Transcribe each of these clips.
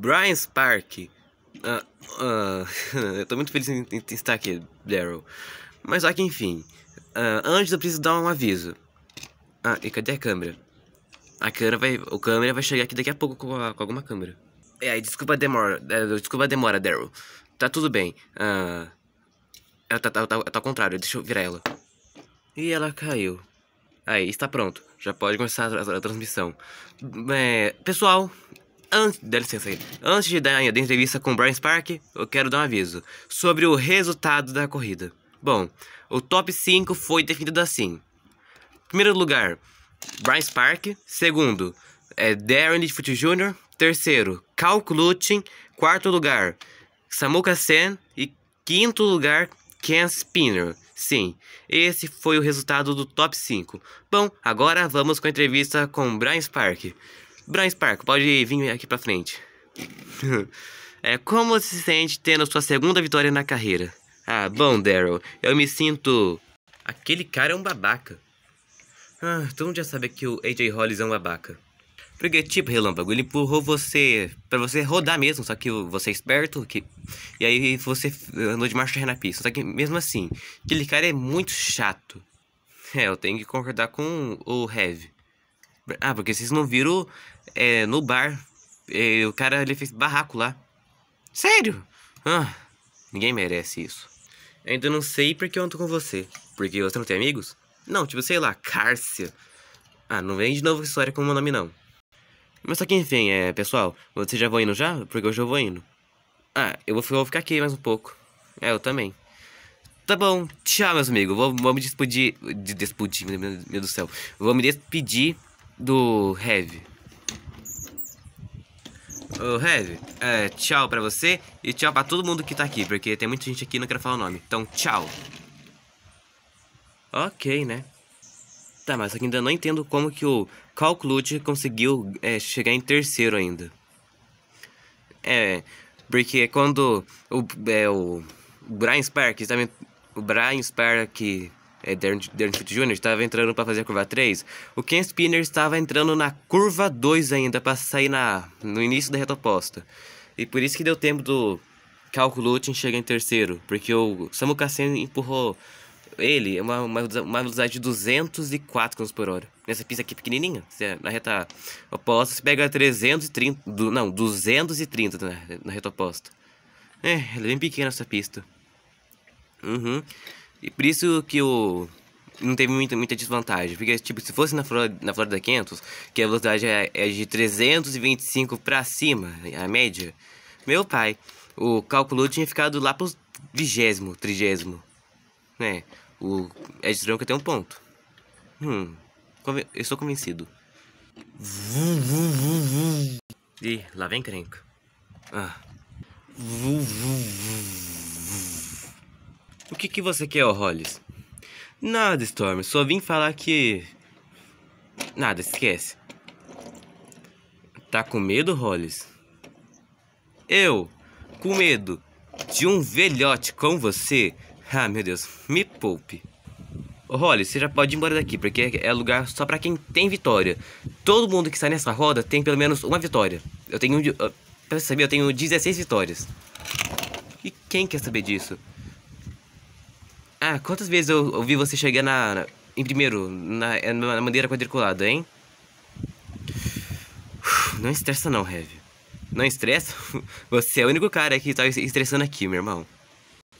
Brian Spark. Uh, uh, eu tô muito feliz em, em estar aqui, Daryl. Mas aqui que enfim. Uh, antes eu preciso dar um aviso. Ah, e cadê a câmera? A câmera vai. O câmera vai chegar aqui daqui a pouco com, a, com alguma câmera. É, desculpa a demora. É, desculpa a demora, Daryl. Tá tudo bem. Uh, ela é, tá, tá, tá, tá ao contrário, deixa eu virar ela. E ela caiu. Aí, está pronto. Já pode começar a, a, a transmissão. É, pessoal, Antes, dá licença aí. Antes de dar a entrevista com o Brian Spark, eu quero dar um aviso sobre o resultado da corrida. Bom, o top 5 foi definido assim. Primeiro lugar, Brian Spark. Segundo, é Darren Foot Jr. Terceiro, Cal Clutin; Quarto lugar, Samuka Sen. E quinto lugar, Ken Spinner. Sim, esse foi o resultado do top 5. Bom, agora vamos com a entrevista com Brian Spark. Brian Spark, pode vir aqui pra frente. é, como você se sente tendo sua segunda vitória na carreira? Ah, bom, Daryl, eu me sinto. Aquele cara é um babaca. Ah, todo mundo já sabe que o AJ Hollis é um babaca. Porque, tipo, Relâmpago, ele empurrou você para você rodar mesmo, só que você é esperto, que... e aí você andou de marcha na pista. Só que, mesmo assim, aquele cara é muito chato. É, eu tenho que concordar com o Heavy. Ah, porque vocês não viram é, no bar. É, o cara ele fez barraco lá. Sério? Ah, ninguém merece isso. Ainda não sei porque eu ando com você. Porque você não tem amigos? Não, tipo, sei lá, Cárcia. Ah, não vem de novo história com o meu nome, não. Mas só que enfim, é, pessoal, vocês já vão indo já? Porque eu já vou indo. Ah, eu vou, vou ficar aqui mais um pouco. É, eu também. Tá bom, tchau, meus amigos. Vou, vou me despedir. De, despedir, meu Deus do céu. Vou me despedir do Heavy. Ô, Heavy, é, tchau pra você e tchau pra todo mundo que tá aqui, porque tem muita gente aqui e não quero falar o nome. Então, tchau. Ok, né? Tá, mas eu ainda não entendo como que o Cal Clutch conseguiu é, chegar em terceiro ainda. É, porque quando o, é, o Brian Spark, o Brian Spark é, Darren, Fitt Jr. estava entrando para fazer a curva 3, o Ken Spinner estava entrando na curva 2 ainda para sair na, no início da reta oposta. E por isso que deu tempo do Calculutin chegar em terceiro, porque o Samu Kassen empurrou ele é uma, uma, uma, velocidade de 204 km por hora. Nessa pista aqui pequenininha, é na reta oposta, você pega 330, do, não, 230 na, na reta oposta. É, ela é bem pequena essa pista. Uhum. E por isso que o não teve muita, muita desvantagem. Porque, tipo, se fosse na Florida, na Florida 500, que a velocidade é, é de 325 para cima, a média, meu pai, o cálculo tinha ficado lá pros vigésimo, trigésimo. Né? O Ed Tronco tem um ponto. Hum, eu estou convencido. Vum, vum, vum, vum. Ih, lá vem crenca. Ah. Vum, vum, vum. O que, que você quer, Hollis? Nada, Storm. Só vim falar que. Nada, esquece. Tá com medo, Hollis? Eu, com medo de um velhote com você? Ah, meu Deus, me poupe. Ô, Hollis, você já pode ir embora daqui, porque é lugar só para quem tem vitória. Todo mundo que está nessa roda tem pelo menos uma vitória. Eu tenho. Ah, pra saber, eu tenho 16 vitórias. E quem quer saber disso? Ah, quantas vezes eu ouvi você chegar na, na em primeiro, na, na bandeira quadriculada, hein? Não estressa não, Heavy. Não estressa? Você é o único cara que tá estressando aqui, meu irmão.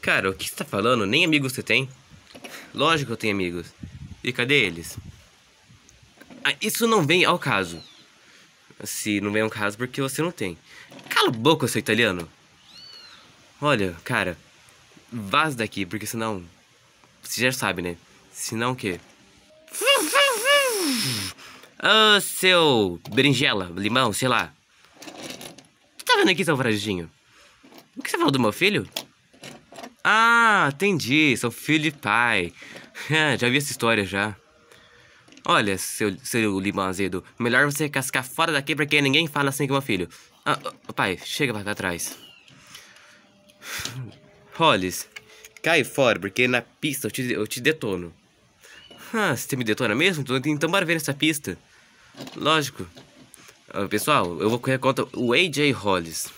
Cara, o que você tá falando? Nem amigos você tem? Lógico que eu tenho amigos. E cadê eles? Ah, isso não vem ao caso. Se não vem ao caso, porque você não tem. Cala a boca, seu italiano. Olha, cara, vaza daqui, porque senão vocês já sabem, né? Se não, o quê? Ah, oh, seu berinjela, limão, sei lá. Tá vendo aqui, seu franjinho? O que você falou do meu filho? Ah, entendi. Sou filho de pai. É, já vi essa história já. Olha, seu, seu limão azedo, melhor você cascar fora daqui porque ninguém fala assim com meu filho. Ah, oh, pai, chega pra trás. Roles, Cai fora, porque na pista eu te, eu te detono. Ah, você me detona mesmo? Então, então bora ver essa pista. Lógico. Ah, pessoal, eu vou correr contra o AJ Hollis.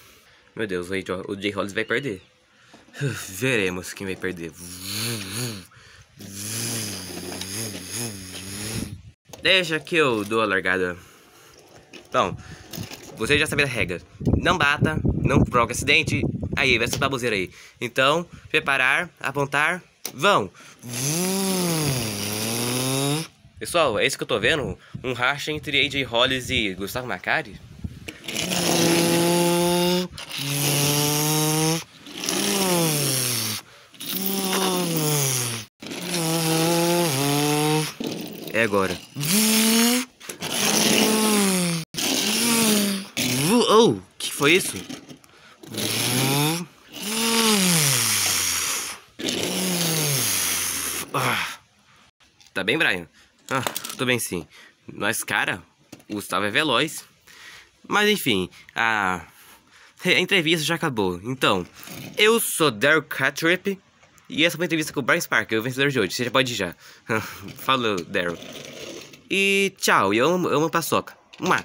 Meu Deus, o AJ, o Hollis vai perder. Veremos quem vai perder. Deixa que eu dou a largada. Bom, você já sabe a regra. Não bata, não provoca acidente Aí, vai essa baboseira aí. Então, preparar, apontar, vão. Pessoal, é isso que eu tô vendo? Um racha entre AJ Hollis e Gustavo Macari? É agora. Oh, que foi isso? Ah. Tá bem, Brian? Ah, tô bem sim. Mas, cara, o Gustavo é veloz. Mas, enfim, a... a entrevista já acabou. Então, eu sou Daryl Catrip e essa foi uma entrevista com o Brian Sparker, o vencedor de hoje. Você já pode ir já. Ah, falou, Daryl. E tchau, eu amo, eu amo paçoca. Mua.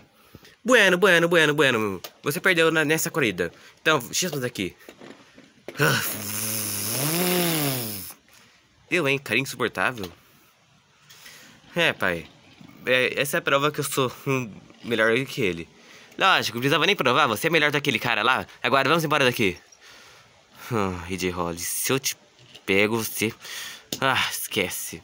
Bueno, bueno, bueno, bueno. Você perdeu na, nessa corrida. Então, X aqui. Ah, eu, hein? Cara insuportável. É, pai. É, essa é a prova que eu sou melhor do que ele. Lógico, não precisava nem provar. Você é melhor do que aquele cara lá. Agora vamos embora daqui. Ah, Ed Holly, se eu te pego, você... Ah, esquece.